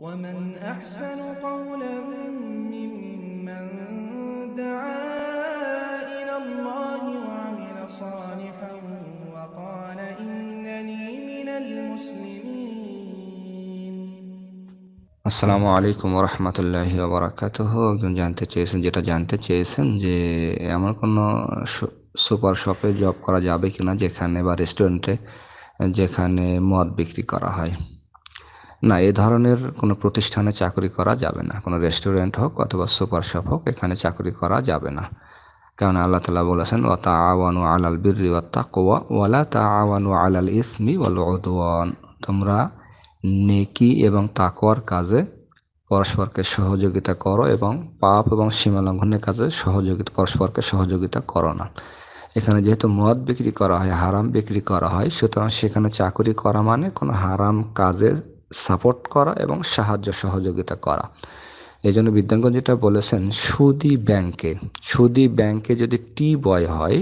ومن أحسن قولا ممن دعا আসসালামু আলাইকুম রহমতুল্লাহি ওবরাকাতহ একজন জানতে চেয়েছেন যেটা জানতে চেয়েছেন যে এমন কোনো সুপার শপে জব করা যাবে কিনা যেখানে বা রেস্টুরেন্টে যেখানে মদ বিক্রি করা হয় না এ ধরনের কোনো প্রতিষ্ঠানে চাকরি করা যাবে না কোনো রেস্টুরেন্ট হোক অথবা সুপার শপ হোক এখানে চাকরি করা যাবে না কেন আল্লাহ তালা বলেছেন ও তা আওয়ানু আলাল বিরি ও কোয়া ওয়ালা তা আওয়ানু আলাল ইসমি ওয়াল ওদওয়ান তোমরা নেকি এবং তাকোয়ার কাজে পরস্পরকে সহযোগিতা করো এবং পাপ এবং সীমা লঙ্ঘনের কাজে সহযোগিতা পরস্পরকে সহযোগিতা করো না এখানে যেহেতু মদ বিক্রি করা হয় হারাম বিক্রি করা হয় সুতরাং সেখানে চাকরি করা মানে কোনো হারাম কাজে সাপোর্ট করা এবং সাহায্য সহযোগিতা করা এই জন্য বিদ্যাঙ্গন যেটা বলেছেন সুদি ব্যাংকে সুদি ব্যাংকে যদি টি বয় হয়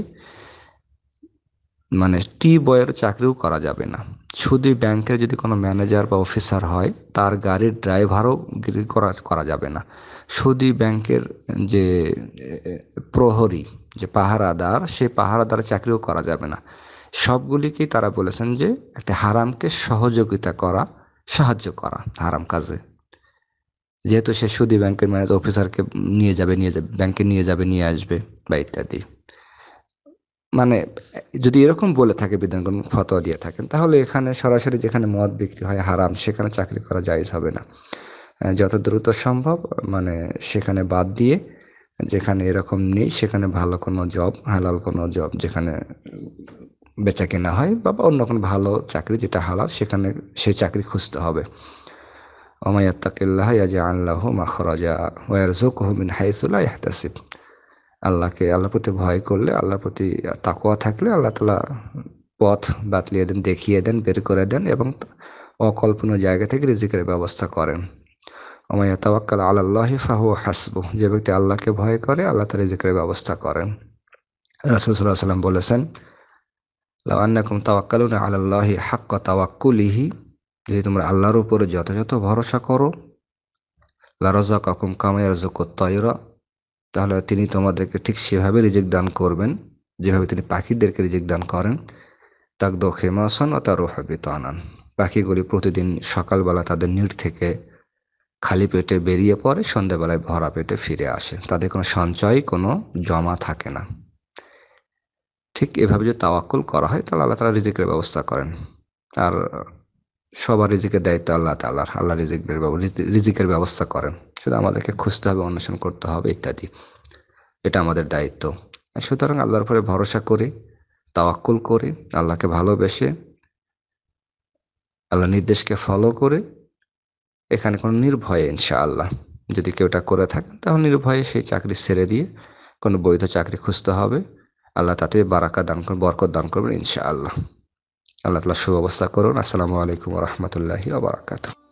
মানে টি বয়ের চাকরিও করা যাবে না সুদি ব্যাংকের যদি কোনো ম্যানেজার বা অফিসার হয় তার গাড়ির ড্রাইভারও করা করা যাবে না সুদি ব্যাংকের যে প্রহরী যে পাহারাদার সে পাহারাদার চাকরিও করা যাবে না সবগুলিকেই তারা বলেছেন যে একটা হারামকে সহযোগিতা করা সাহায্য করা হারাম কাজে যেহেতু সে সুদী ব্যাংকের ম্যানেজ অফিসারকে নিয়ে যাবে নিয়ে যাবে ব্যাংকে নিয়ে যাবে নিয়ে আসবে বা ইত্যাদি মানে যদি এরকম বলে থাকে বিধানগণ ফতোয়া দিয়ে থাকেন তাহলে এখানে সরাসরি যেখানে মদ বিক্রি হয় হারাম সেখানে চাকরি করা জায়জ হবে না যত দ্রুত সম্ভব মানে সেখানে বাদ দিয়ে যেখানে এরকম নেই সেখানে ভালো কোনো জব হালাল কোনো জব যেখানে বেচা কেনা হয় বা অন্য কোনো ভালো চাকরি যেটা হালাল সেখানে সেই চাকরি খুঁজতে হবে ওমায়াত্তাকিল্লাহ ইয়াজা আল্লাহ মাখরাজা ওয়ারজুক মিন হাইসুল্লাহ ইহতাসিব আল্লাহকে আল্লাহর প্রতি ভয় করলে আল্লাহর প্রতি তাকোয়া থাকলে আল্লাহ তালা পথ বাতলিয়ে দেন দেখিয়ে দেন বের করে দেন এবং অকল্পনীয় জায়গা থেকে রিজিকের ব্যবস্থা করেন অমায়া তাওয়াক্কাল আল্লাহ ফাহু হাসবু যে ব্যক্তি আল্লাহকে ভয় করে আল্লাহ তার রিজিকের ব্যবস্থা করেন রাসুল সাল্লাহ সাল্লাম বলেছেন লাওয়ান্নাকুম তাওয়াক্কালুন আলাল্লাহি হাক্ক তাওয়াক্কুলিহি যদি তোমরা আল্লাহর উপরে যথাযথ ভরসা করো লারজা কাকুম কামায়ার জোক তৈরা তাহলে তিনি তোমাদেরকে ঠিক সেভাবে রিজেক্ট দান করবেন যেভাবে তিনি পাখিদেরকে রিজেক্ট দান করেন তাক দোখেমাসন ও তার রোহাবিত আনান পাখিগুলি প্রতিদিন সকালবেলা তাদের নিট থেকে খালি পেটে বেরিয়ে পড়ে সন্ধ্যাবেলায় ভরা পেটে ফিরে আসে তাদের কোনো সঞ্চয় কোনো জমা থাকে না ঠিক এভাবে যদি তাওয়াক্কুল করা হয় তাহলে আল্লাহ তালা রিজিকের ব্যবস্থা করেন আর সবার রিজিকের দায়িত্ব আল্লাহ তাল্লাহ আল্লাহ রিজিকের রিজিকের ব্যবস্থা করেন শুধু আমাদেরকে খুঁজতে হবে অন্বেষণ করতে হবে ইত্যাদি এটা আমাদের দায়িত্ব সুতরাং আল্লাহর উপরে ভরসা করে তাওয়াক্কুল করে আল্লাহকে ভালোবেসে আল্লাহ নির্দেশকে ফলো করে এখানে কোনো নির্ভয়ে ইনশাআল্লাহ যদি কেউ এটা করে থাকেন তাহলে নির্ভয়ে সেই চাকরি ছেড়ে দিয়ে কোনো বৈধ চাকরি খুঁজতে হবে আল্লাহ তাতে বারাকা দান করবেন বরকত দান করবেন ইনশাআল্লাহ আল্লাহ তালা সুব্যবস্থা করুন আসসালামু আলাইকুম রহমতুল্লাহি আবরাকাতু